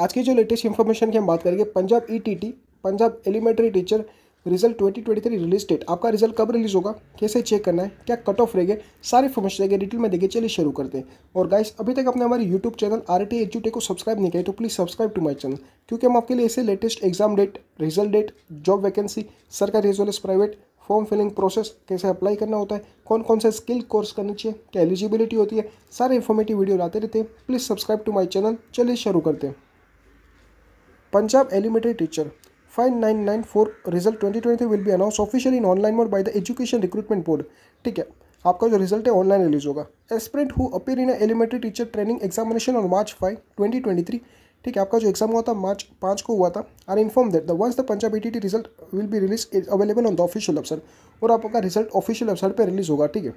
आज की जो लेटेस्ट इन्फॉर्मेशन की हम बात करेंगे Punjab E e Punjab elementary teacher result 2023 release date आपका रिजल्ट कब रिलीज होगा कैसे चेक करना है क्या कट ऑफ रहेगा सारी इन्फॉर्मेशन रहेगी डिटेल में देखिए चलिए शुरू करते हैं और गाइस अभी तक आपने हमारे यूट्यूब चैनल आर टी एजुटे को सब्सक्राइब नहीं किया तो please subscribe to my channel क्योंकि हम आपके लिए ऐसे latest exam date result date job vacancy सरकारी as well as private form filling process कैसे अप्लाई करना होता है कौन कौन से स्किल कोर्स करने चाहिए क्या एलिजिबिलिटी होती है सारे इन्फॉर्मेटिव वीडियो लाते रहते हैं please subscribe to my channel चलिए शुरू करते हैं Punjab elementary teacher 5994 result 2023 will be announce official in online mode by the education recruitment board ठीक है आपका जो रिजल्ट है ऑनलाइन रिलीज होगा aspirant who appear in elementary teacher training examination on March five twenty twenty three ठीक है आपका जो एग्जाम हुआ था मार्च पाँच को हुआ था are inform that the once the Punjab E T result will be release is available on the official website और आपका रिजल्ट ऑफिशियल वेबसाइट पर रिलीज होगा ठीक है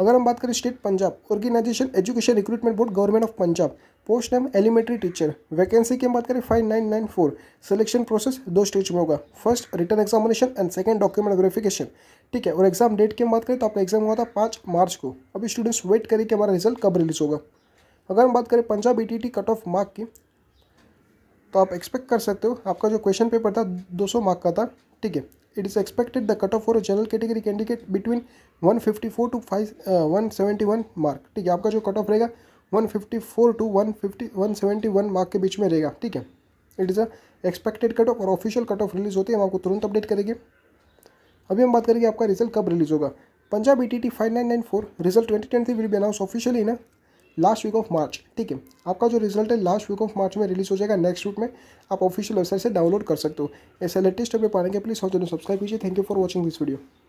अगर हम बात करें state Punjab organization education recruitment board government of Punjab post name elementary teacher vacancy की हम बात करें five nine nine four selection process दो स्टेज में होगा first written examination and second document verification ठीक है और एग्जाम डेट की हम बात करें तो आपका एग्जाम हुआ था पाँच मार्च को अभी स्टूडेंट्स वेट करें कि हमारा रिजल्ट कब रिलीज होगा अगर हम बात करें Punjab E cut off mark की तो आप एक्सपेक्ट कर सकते हो आपका जो क्वेश्चन पेपर था दो मार्क का था ठीक है it is expected the cutoff for a general category one fifty between 154 to one seventy 171 mark ठीक है आपका जो कट ऑफ रहेगा 154 टू 150 171 मार्क के बीच में रहेगा ठीक है it is a expected cut off और ऑफिशियल कट ऑफ रिलीज़ होती है हम आपको तुरंत अपडेट करेंगे अभी हम बात करेंगे आपका रिजल्ट कब रिलीज़ होगा Punjab E T T five nine nine four result twenty twenty will be announce officially ना लास्ट वीक ऑफ मार्च ठीक है आपका जो रिजल्ट है लास्ट वीक ऑफ मार्च में रिलीज हो जाएगा नेक्स्ट वीक में आप ऑफिशियल वेबसाइट से डाउनलोड कर सकते हो ऐसे लेटेस्ट अपने पाने के प्लीज हॉल चैनल सब्सक्राइब कीजिए thank you for watching this video